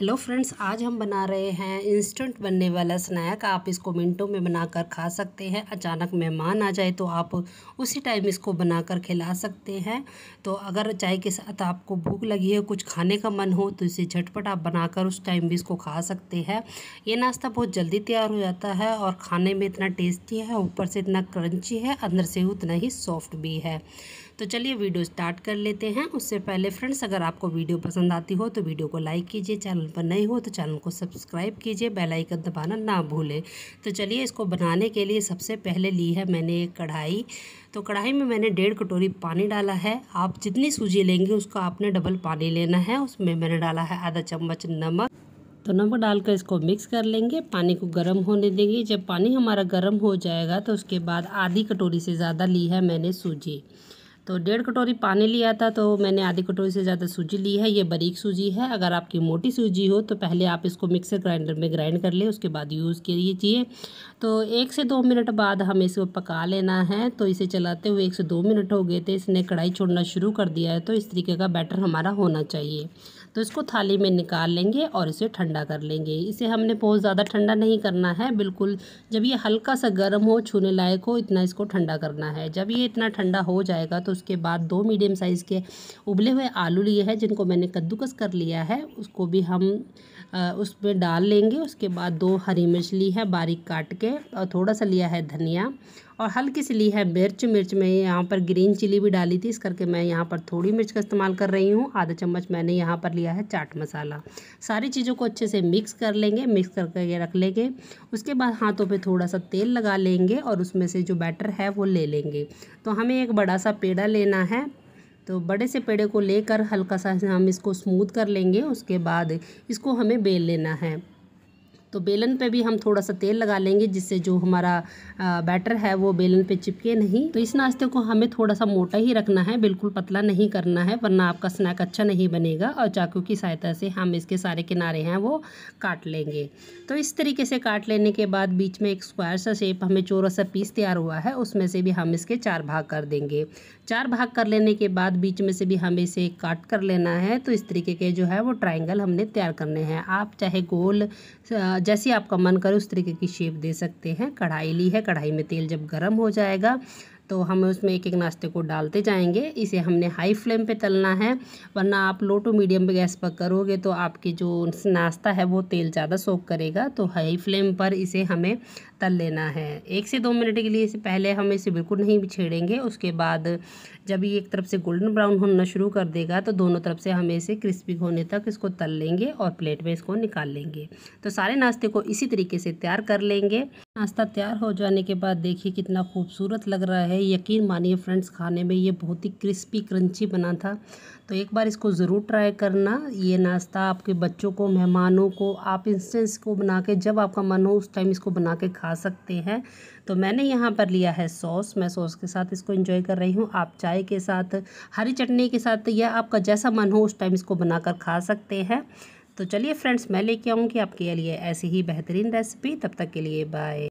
hello friends आज हम बना रहे हैं इंस्टेंट बनने वाला स्नैक आप इसको मिनटों में बनाकर खा सकते हैं अचानक मेहमान आ जाए तो आप उसी टाइम इसको बनाकर खिला सकते हैं तो अगर चाय के साथ आपको भूख लगी है कुछ खाने का मन हो तो इसे झटपट आप बनाकर उस टाइम भी इसको खा सकते हैं ये नाश्ता बहुत जल्दी तैयार हो जाता है और खाने में इतना टेस्टी है ऊपर से इतना क्रंची है अंदर से उतना ही सॉफ्ट भी है तो चलिए वीडियो स्टार्ट कर लेते हैं उससे पहले फ्रेंड्स अगर आपको वीडियो पसंद आती हो तो वीडियो को लाइक कीजिए चैनल पर नए हो तो चैनल को सब्सक्राइब कीजिए बेल आइकन दबाना ना भूलें तो चलिए इसको बनाने के लिए सबसे पहले ली है मैंने एक कढ़ाई तो कढ़ाई में मैंने डेढ़ कटोरी पानी डाला है आप जितनी सूजी लेंगे उसका आपने डबल पानी लेना है उसमें मैंने डाला है आधा चम्मच नमक तो नमक डालकर इसको मिक्स कर लेंगे पानी को गर्म होने देंगे जब पानी हमारा गर्म हो जाएगा तो उसके बाद आधी कटोरी से ज़्यादा ली है मैंने सूजी तो डेढ़ कटोरी पानी लिया था तो मैंने आधी कटोरी से ज़्यादा सूजी ली है ये बारीक सूजी है अगर आपकी मोटी सूजी हो तो पहले आप इसको मिक्सर ग्राइंडर में ग्राइंड कर ले उसके बाद यूज़ कीजिए तो एक से दो मिनट बाद हमें इसको पका लेना है तो इसे चलाते हुए एक से दो मिनट हो गए थे इसने कढ़ाई छोड़ना शुरू कर दिया है तो इस तरीके का बैटर हमारा होना चाहिए तो इसको थाली में निकाल लेंगे और इसे ठंडा कर लेंगे इसे हमने बहुत ज़्यादा ठंडा नहीं करना है बिल्कुल जब ये हल्का सा गर्म हो छूने लायक हो इतना इसको ठंडा करना है जब ये इतना ठंडा हो जाएगा तो उसके बाद दो मीडियम साइज़ के उबले हुए आलू लिए हैं जिनको मैंने कद्दूकस कर लिया है उसको भी हम उसमें डाल लेंगे उसके बाद दो हरी मिर्च ली है बारीक काट के और थोड़ा सा लिया है धनिया और हल्की सी ली है मिर्च मिर्च में यहाँ पर ग्रीन चिली भी डाली थी इस करके मैं यहाँ पर थोड़ी मिर्च का इस्तेमाल कर रही हूँ आधा चम्मच मैंने यहाँ पर लिया है चाट मसाला सारी चीज़ों को अच्छे से मिक्स कर लेंगे मिक्स करके रख लेंगे उसके बाद हाथों पर थोड़ा सा तेल लगा लेंगे और उसमें से जो बैटर है वो ले लेंगे तो हमें एक बड़ा सा पेड़ा लेना है तो बड़े से पेड़े को लेकर हल्का सा हम इसको स्मूथ कर लेंगे उसके बाद इसको हमें बेल लेना है तो बेलन पे भी हम थोड़ा सा तेल लगा लेंगे जिससे जो हमारा बैटर है वो बेलन पे चिपके नहीं तो इस नाश्ते को हमें थोड़ा सा मोटा ही रखना है बिल्कुल पतला नहीं करना है वरना आपका स्नैक अच्छा नहीं बनेगा और चाकू की सहायता से हम इसके सारे किनारे हैं वो काट लेंगे तो इस तरीके से काट लेने के बाद बीच में एक स्क्वायर सा शेप हमें चोरा सा पीस तैयार हुआ है उसमें से भी हम इसके चार भाग कर देंगे चार भाग कर लेने के बाद बीच में से भी हमें इसे काट कर लेना है तो इस तरीके के जो है वो ट्राइंगल हमने तैयार करने हैं आप चाहे गोल जैसे आपका मन करे उस तरीके की शेप दे सकते हैं कढ़ाई ली है कढ़ाई में तेल जब गर्म हो जाएगा तो हम उसमें एक एक नाश्ते को डालते जाएंगे इसे हमने हाई फ्लेम पे तलना है वरना आप लो टू मीडियम पे गैस पर करोगे तो आपके जो नाश्ता है वो तेल ज़्यादा सोख करेगा तो हाई फ्लेम पर इसे हमें तल लेना है एक से दो मिनट के लिए इसे पहले हम इसे बिल्कुल नहीं छेड़ेंगे उसके बाद जब ये एक तरफ से गोल्डन ब्राउन होना शुरू कर देगा तो दोनों तरफ से हमें इसे क्रिस्पी होने तक इसको तल लेंगे और प्लेट में इसको निकाल लेंगे तो सारे नाश्ते को इसी तरीके से तैयार कर लेंगे नाश्ता तैयार हो जाने के बाद देखिए कितना खूबसूरत लग रहा है यकीन मानिए फ्रेंड्स खाने में ये बहुत ही क्रिस्पी क्रंची बना था तो एक बार इसको ज़रूर ट्राई करना ये नाश्ता आपके बच्चों को मेहमानों को आप इंस्टेंस को बना के जब आपका मन हो उस टाइम इसको बना के खा खा सकते हैं तो मैंने यहाँ पर लिया है सॉस मैं सॉस के साथ इसको इंजॉय कर रही हूँ आप चाय के साथ हरी चटनी के साथ या आपका जैसा मन हो उस टाइम इसको बनाकर खा सकते हैं तो चलिए फ्रेंड्स मैं लेके आऊँगी आपके लिए ऐसी ही बेहतरीन रेसिपी तब तक के लिए बाय